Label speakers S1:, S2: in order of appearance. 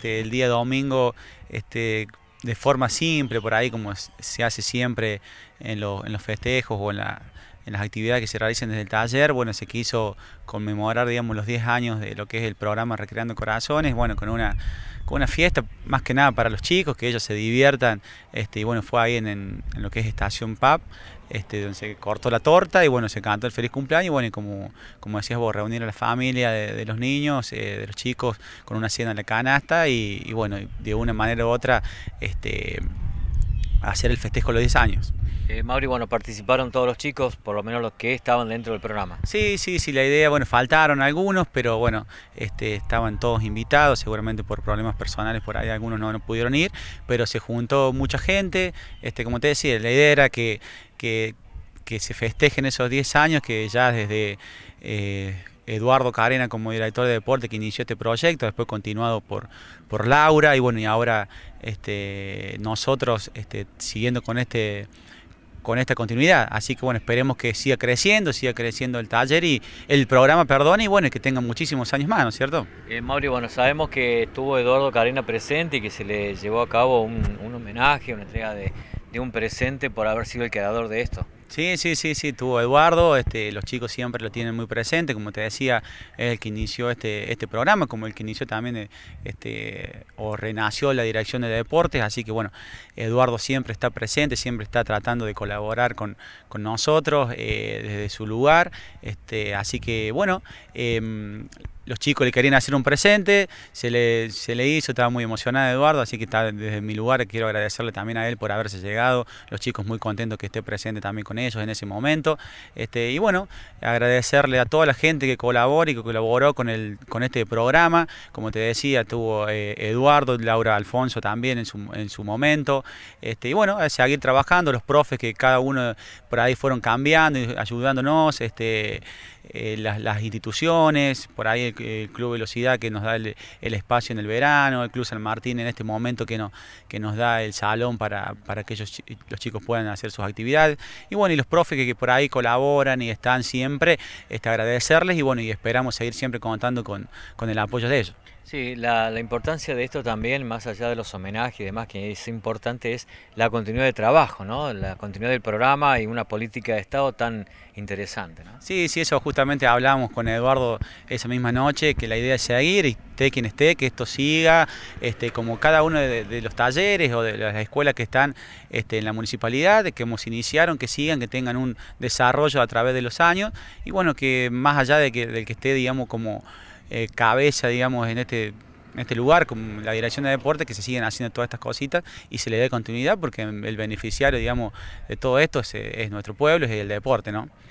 S1: Este, el día domingo este, de forma simple, por ahí como se hace siempre en, en los festejos o en la, en las actividades que se realicen desde el taller. Bueno, se quiso conmemorar, digamos, los 10 años de lo que es el programa Recreando Corazones, bueno, con una, con una fiesta más que nada para los chicos, que ellos se diviertan. Este, y bueno, fue ahí en, lo que es Estación PAP, este, donde se cortó la torta y bueno, se cantó el feliz cumpleaños. Y bueno, y como, como decías vos, reunir a la familia de, los niños, eh, de los chicos, con una cena en la canasta y, bueno, de una manera u otra, este, hacer el festejo los 10 años.
S2: Eh, Mauri, bueno, participaron todos los chicos, por lo menos los que estaban dentro del programa. Sí, sí, sí,
S1: la idea, bueno, faltaron algunos, pero bueno, este, estaban todos invitados, seguramente por problemas personales por ahí algunos no, no pudieron ir, pero se juntó mucha gente, este, como te decía, la idea era que, que, se festejen esos 10 años que ya desde... Eh, Eduardo Carena como director de deporte que inició este proyecto, después continuado por, por Laura y bueno, y ahora este, nosotros este, siguiendo con este con esta continuidad. Así que bueno, esperemos que siga creciendo, siga creciendo el taller y el programa, perdón, y bueno, que tenga muchísimos años más, ¿no es cierto?
S2: Eh, Mauri, bueno, sabemos que estuvo Eduardo Carena presente y que se le llevó a cabo un, homenaje, una entrega de un presente
S1: por haber sido el creador de esto. Sí, sí, sí, sí, tuvo Eduardo, este, los chicos siempre lo tienen muy presente, como te decía, es el que inició este, este programa, como el que inició también eh, este, o renació la dirección de deportes, así que bueno, Eduardo siempre está presente, siempre está tratando de colaborar con, nosotros eh, desde su lugar, este, así que bueno, em, los chicos le querían hacer un presente, se le, se le hizo, estaba muy emocionado Eduardo, así que está desde mi lugar, quiero agradecerle también a él por haberse llegado, los chicos muy contentos que esté presente también con ellos en ese momento, este, y bueno, agradecerle a toda la gente que colabora y que colaboró con, el, con este programa, como te decía, tuvo eh, Eduardo, Laura Alfonso también en su, momento, este, y bueno, seguir trabajando, los profes que cada uno por ahí fueron cambiando y ayudándonos, este, eh, las, instituciones, por ahí el, Club Velocidad que nos da el, espacio en el verano, el Club San Martín en este momento que, no, que nos da el salón para, que los chicos puedan hacer sus actividades. Y bueno, y los profes que, por ahí colaboran y están siempre, este, agradecerles y bueno, y esperamos seguir siempre contando con el apoyo de ellos.
S2: Sí, la, importancia de esto también, más allá de los homenajes y demás, que es importante, es la continuidad de trabajo, ¿no? La
S1: continuidad del programa y una política de Estado tan interesante, Sí, sí, eso justamente hablábamos con Eduardo esa misma noche, que la idea es seguir, y esté quien esté, que esto siga, este, como cada uno de, los talleres o de las escuelas que están este, en la municipalidad, que hemos iniciaron, que sigan, que tengan un desarrollo a través de los años, y bueno, que más allá de que, del que esté, digamos, como eh, cabeza, digamos, en este, este lugar, con la dirección de deporte, que se siguen haciendo todas estas cositas y se le dé continuidad porque el beneficiario, digamos, de todo esto es, eh, es nuestro pueblo, es el deporte, ¿no?